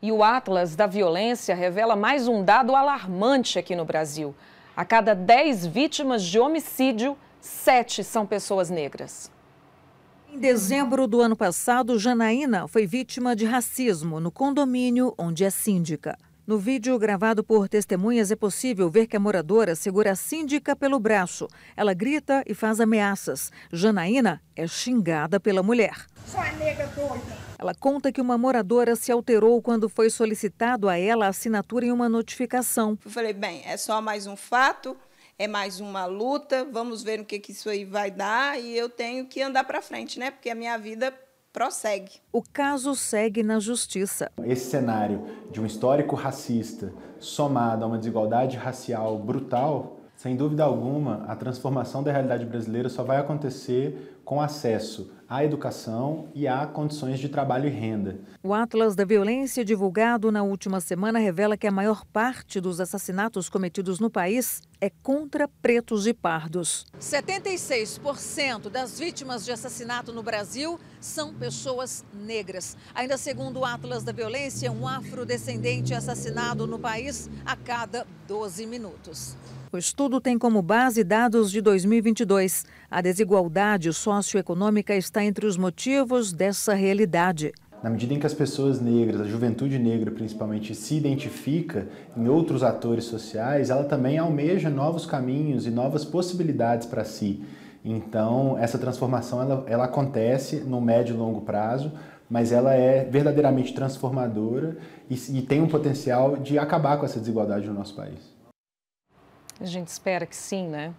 E o Atlas da Violência revela mais um dado alarmante aqui no Brasil. A cada 10 vítimas de homicídio, 7 são pessoas negras. Em dezembro do ano passado, Janaína foi vítima de racismo no condomínio onde é síndica. No vídeo gravado por testemunhas é possível ver que a moradora segura a síndica pelo braço. Ela grita e faz ameaças. Janaína é xingada pela mulher. Sua é nega doida. Ela conta que uma moradora se alterou quando foi solicitado a ela a assinatura em uma notificação. Eu falei, bem, é só mais um fato, é mais uma luta, vamos ver o que, que isso aí vai dar e eu tenho que andar para frente, né? Porque a minha vida prossegue. O caso segue na justiça. Esse cenário de um histórico racista somado a uma desigualdade racial brutal sem dúvida alguma, a transformação da realidade brasileira só vai acontecer com acesso à educação e a condições de trabalho e renda. O Atlas da Violência, divulgado na última semana, revela que a maior parte dos assassinatos cometidos no país é contra pretos e pardos. 76% das vítimas de assassinato no Brasil são pessoas negras. Ainda segundo o Atlas da Violência, um afrodescendente é assassinado no país a cada 12 minutos. O estudo tem como base dados de 2022. A desigualdade socioeconômica está entre os motivos dessa realidade. Na medida em que as pessoas negras, a juventude negra principalmente, se identifica em outros atores sociais, ela também almeja novos caminhos e novas possibilidades para si. Então, essa transformação ela, ela acontece no médio e longo prazo, mas ela é verdadeiramente transformadora e, e tem um potencial de acabar com essa desigualdade no nosso país. A gente espera que sim, né?